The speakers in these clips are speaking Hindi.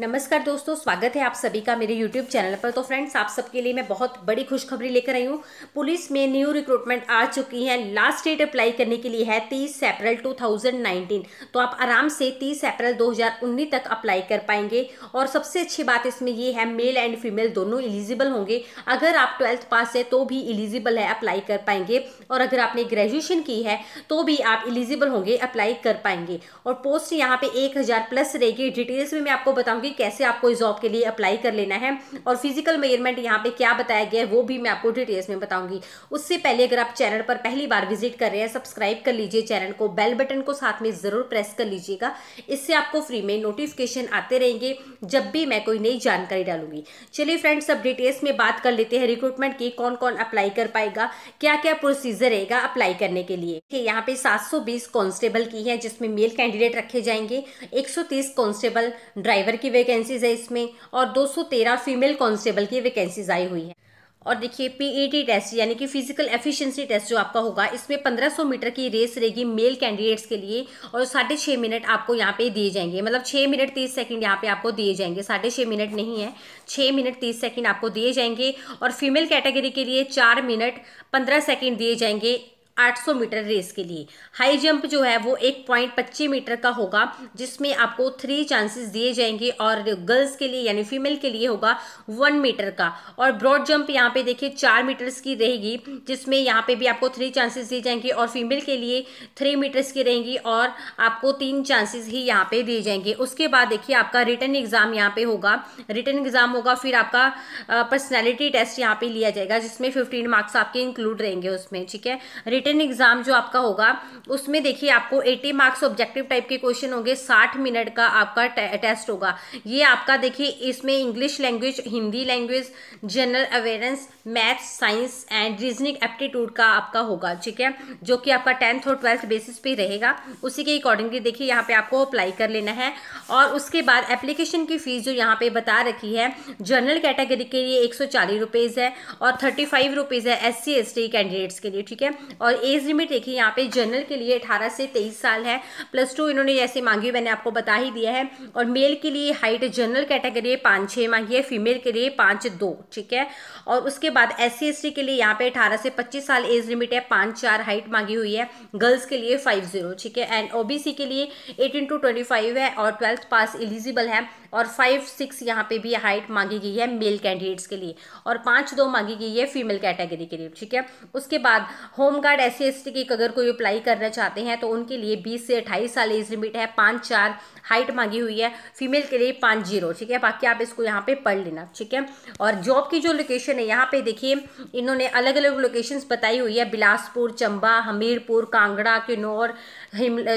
नमस्कार दोस्तों स्वागत है आप सभी का मेरे YouTube चैनल पर तो फ्रेंड्स आप सबके लिए मैं बहुत बड़ी खुशखबरी लेकर आई हूँ पुलिस में न्यू रिक्रूटमेंट आ चुकी है लास्ट डेट अप्लाई करने के लिए है 30 अप्रैल 2019 तो आप आराम से 30 अप्रैल 2019 तक अप्लाई कर पाएंगे और सबसे अच्छी बात इसमें ये है मेल एंड फीमेल दोनों एलिजिबल होंगे अगर आप ट्वेल्थ पास है तो भी इलिजिबल है अप्लाई कर पाएंगे और अगर आपने ग्रेजुएशन की है तो भी आप इलिजिबल होंगे अप्लाई कर पाएंगे और पोस्ट यहाँ पर एक प्लस रहेगी डिटेल्स में मैं आपको बताऊँगी बताऊंगी कैसे आपको इस जॉब के लिए अप्लाई कर लेना है और फिजिकल मेजरमेंट यहाँ पे क्या बताया गया है वो भी मैं आपको डिटेल्स में बताऊंगी उससे पहले अगर आप चैनल पर पहली बार विजिट कर रहे हैं सब्सक्राइब कर लीजिए चैनल को बेल बटन को साथ में ज़रूर प्रेस कर लीजिएगा इससे आपको फ्री में नोटिफिकेशन आते रहेंगे जब भी मैं कोई नई जानकारी डालूंगी चलिए फ्रेंड्स अब डिटेल्स में बात कर लेते हैं रिक्रूटमेंट की कौन कौन अप्लाई कर पाएगा क्या क्या प्रोसीजर रहेगा अप्लाई करने के लिए यहाँ पे 720 कांस्टेबल की है जिसमें मेल कैंडिडेट रखे जाएंगे एक 130 कांस्टेबल ड्राइवर की वैकेंसीज़ है इसमें और 213 फीमेल कांस्टेबल की वैकेंसीज आई हुई है और देखिए पीईटी टेस्ट e यानी कि फिजिकल एफिशिएंसी टेस्ट जो आपका होगा इसमें 1500 मीटर की रेस रहेगी मेल कैंडिडेट्स के लिए और साढ़े छः मिनट आपको यहाँ पे दिए जाएंगे मतलब छः मिनट तीस सेकंड यहाँ पे आपको दिए जाएंगे साढ़े छः मिनट नहीं है छः मिनट तीस सेकंड आपको दिए जाएंगे और फीमेल कैटेगरी के लिए चार मिनट पंद्रह सेकेंड दिए जाएंगे 800 मीटर रेस के लिए हाई जंप जो है वो एक पॉइंट पच्चीस मीटर का होगा जिसमें आपको थ्री चांसेस दिए जाएंगे और गर्ल्स के लिए यानी फीमेल के लिए होगा वन मीटर का और ब्रॉड जंप यहाँ पे देखिए चार मीटर्स की रहेगी जिसमें यहाँ पे भी आपको थ्री चांसेस दिए जाएंगे और फीमेल के लिए थ्री मीटर्स की रहेंगी और आपको तीन चांसेस ही यहाँ पे दिए जाएंगे उसके बाद देखिए आपका रिटर्न एग्ज़ाम यहाँ पे होगा रिटर्न एग्ज़ाम होगा फिर आपका पर्सनैलिटी टेस्ट यहाँ पे लिया जाएगा जिसमें फिफ्टीन मार्क्स आपके इंक्लूड रहेंगे उसमें ठीक है रिटर्न एग्जाम जो आपका होगा उसमें देखिए आपको 80 मार्क्स ऑब्जेक्टिव टाइप के क्वेश्चन होंगे 60 मिनट का आपका टे, टेस्ट होगा ये आपका देखिए इसमें English language Hindi language general awareness maths science and reasoning aptitude का आपका होगा ठीक है जो कि आपका टेंथ और ट्वेल्थ बेसिस पे रहेगा उसी के अकॉर्डिंगली देखिए यहाँ पे आपको अप्लाई कर लेना है और उसके बाद एप्लीकेशन की फ़ीस जो यहाँ पे बता रखी है जनरल कैटेगरी के लिए एक सौ है और थर्टी फाइव है एस सी कैंडिडेट्स के लिए ठीक है और और एज लिमिट देखिए यहाँ पे जनरल के लिए 18 से 23 साल है प्लस टू इन्होंने जैसे मांगी मैंने आपको बता ही दिया है और मेल के लिए हाइट जनरल कैटेगरी पाँच छः मांगी है फीमेल के लिए पाँच दो ठीक है और उसके बाद एस सी के लिए यहाँ पे अठारह से पच्चीस साल एज लिमिट है पाँच चार हाइट मांगी हुई है गर्ल्स के लिए फाइव जीरो ठीक है एंड ओ के लिए एटीन टू ट्वेंटी है और ट्वेल्थ पास एलिजिबल है और फाइव सिक्स यहाँ पे भी हाइट मांगी गई है मेल कैंडिडेट्स के लिए और पाँच दो मांगी गई है फीमेल कैटेगरी के लिए ठीक है उसके बाद होमगार्ड एस सी की अगर कोई अप्लाई करना चाहते हैं तो उनके लिए बीस से अट्ठाईस साल एज लिमिट है पाँच चार हाइट मांगी हुई है फीमेल के लिए पाँच जीरो ठीक है बाकी आप इसको यहाँ पे पढ़ लेना ठीक है और जॉब की जो लोकेशन है यहाँ पे देखिए इन्होंने अलग अलग लोकेशंस बताई हुई है बिलासपुर चंबा हमीरपुर कांगड़ा किन्नौर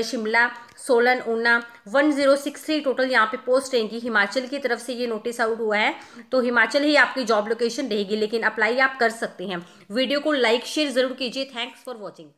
शिमला सोलन ऊना 1063 टोटल यहाँ पे पोस्ट रहेंगी हिमाचल की तरफ से ये नोटिस आउट हुआ है तो हिमाचल ही आपकी जॉब लोकेशन रहेगी लेकिन अप्लाई आप कर सकते हैं वीडियो को लाइक शेयर ज़रूर कीजिए थैंक्स फॉर वॉचिंग